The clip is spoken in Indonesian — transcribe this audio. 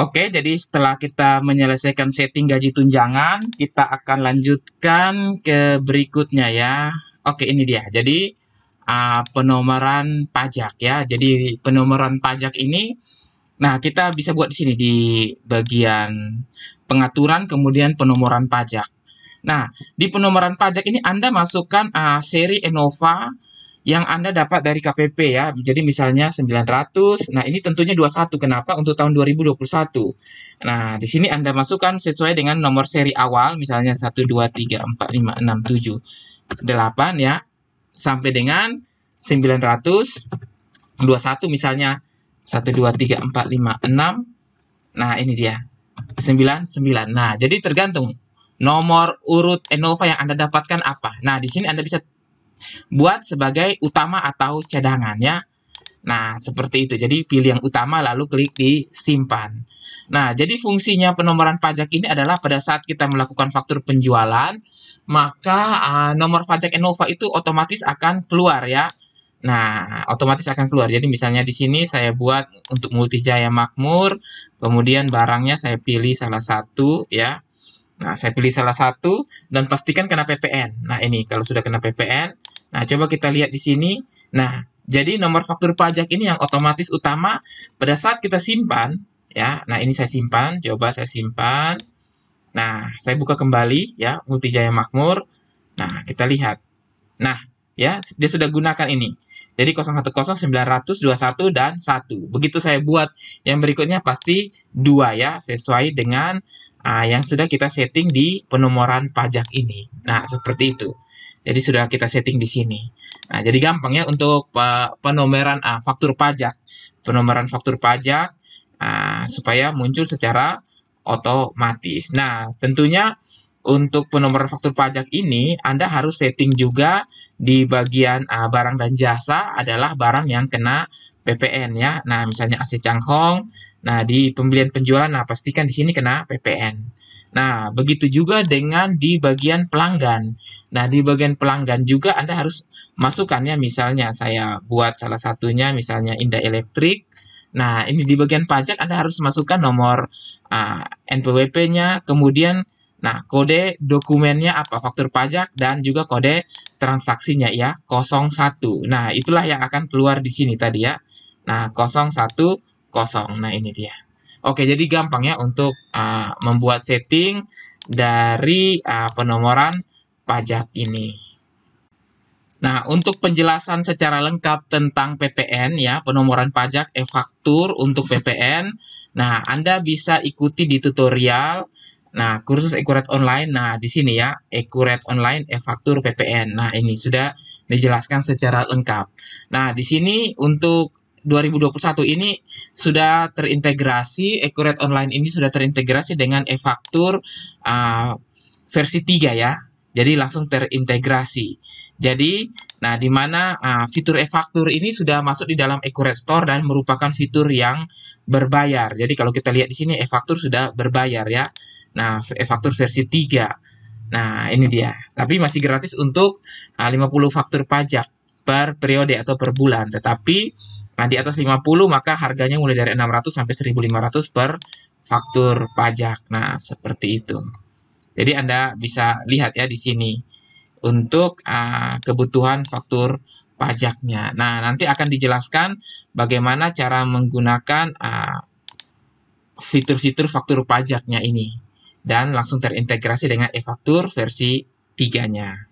Oke, jadi setelah kita menyelesaikan setting gaji tunjangan, kita akan lanjutkan ke berikutnya ya. Oke, ini dia. Jadi uh, penomoran pajak ya. Jadi penomoran pajak ini, nah kita bisa buat di sini di bagian pengaturan, kemudian penomoran pajak. Nah, di penomoran pajak ini Anda masukkan uh, seri Enova yang Anda dapat dari KPP ya. Jadi misalnya 900. Nah, ini tentunya 21. Kenapa? Untuk tahun 2021. Nah, di sini Anda masukkan sesuai dengan nomor seri awal, misalnya 1 2 3 4 5 6 7 8 ya sampai dengan 900 21 misalnya 1 2 3 4 5 6. Nah, ini dia. 99. Nah, jadi tergantung nomor urut Enova yang Anda dapatkan apa. Nah, di sini Anda bisa buat sebagai utama atau cadangan ya. Nah, seperti itu. Jadi, pilih yang utama lalu klik di simpan. Nah, jadi fungsinya penomoran pajak ini adalah pada saat kita melakukan faktur penjualan, maka uh, nomor pajak Enova itu otomatis akan keluar ya. Nah, otomatis akan keluar. Jadi, misalnya di sini saya buat untuk Multijaya Makmur, kemudian barangnya saya pilih salah satu ya. Nah, saya pilih salah satu dan pastikan kena PPN. Nah, ini kalau sudah kena PPN, Nah, coba kita lihat di sini. Nah, jadi nomor faktur pajak ini yang otomatis utama pada saat kita simpan, ya. Nah, ini saya simpan, coba saya simpan. Nah, saya buka kembali ya Multijaya Makmur. Nah, kita lihat. Nah, ya, dia sudah gunakan ini. Jadi 010921 dan 1. Begitu saya buat yang berikutnya pasti 2 ya, sesuai dengan uh, yang sudah kita setting di penomoran pajak ini. Nah, seperti itu. Jadi sudah kita setting di sini. Nah, jadi gampang ya untuk penomeran uh, faktur pajak. Penomeran faktur pajak uh, supaya muncul secara otomatis. Nah, tentunya untuk penomoran faktur pajak ini Anda harus setting juga di bagian uh, barang dan jasa adalah barang yang kena PPN ya. Nah, misalnya AC Changhong. Nah, di pembelian penjualan nah pastikan di sini kena PPN. Nah, begitu juga dengan di bagian pelanggan. Nah, di bagian pelanggan juga Anda harus masukkannya misalnya saya buat salah satunya misalnya Indah Elektrik. Nah, ini di bagian pajak Anda harus masukkan nomor uh, ah, NPWP-nya, kemudian nah kode dokumennya apa? Faktur pajak dan juga kode transaksinya ya 01. Nah, itulah yang akan keluar di sini tadi ya. Nah, 010. Nah, ini dia. Oke, jadi gampang ya untuk uh, membuat setting dari uh, penomoran pajak ini. Nah, untuk penjelasan secara lengkap tentang PPN ya, penomoran pajak e-faktur untuk PPN, nah Anda bisa ikuti di tutorial Nah, kursus Ekuret Online, nah di sini ya, Ekuret Online e-faktur PPN. Nah, ini sudah dijelaskan secara lengkap. Nah, di sini untuk 2021 ini sudah terintegrasi, Ecuret Online ini sudah terintegrasi dengan e-faktur uh, versi 3 ya. Jadi langsung terintegrasi. Jadi, nah di mana uh, fitur e-faktur ini sudah masuk di dalam Ecuret Store dan merupakan fitur yang berbayar. Jadi kalau kita lihat di sini e-faktur sudah berbayar ya. Nah, e-faktur versi 3. Nah, ini dia. Tapi masih gratis untuk ah, uh, 50 faktur pajak per periode atau per bulan. Tetapi Nah, di atas 50 maka harganya mulai dari 600 sampai 1500 per faktur pajak. Nah, seperti itu. Jadi Anda bisa lihat ya di sini untuk uh, kebutuhan faktur pajaknya. Nah, nanti akan dijelaskan bagaimana cara menggunakan ah, fitur-fitur uh, faktur pajaknya ini dan langsung terintegrasi dengan e-faktur versi 3-nya.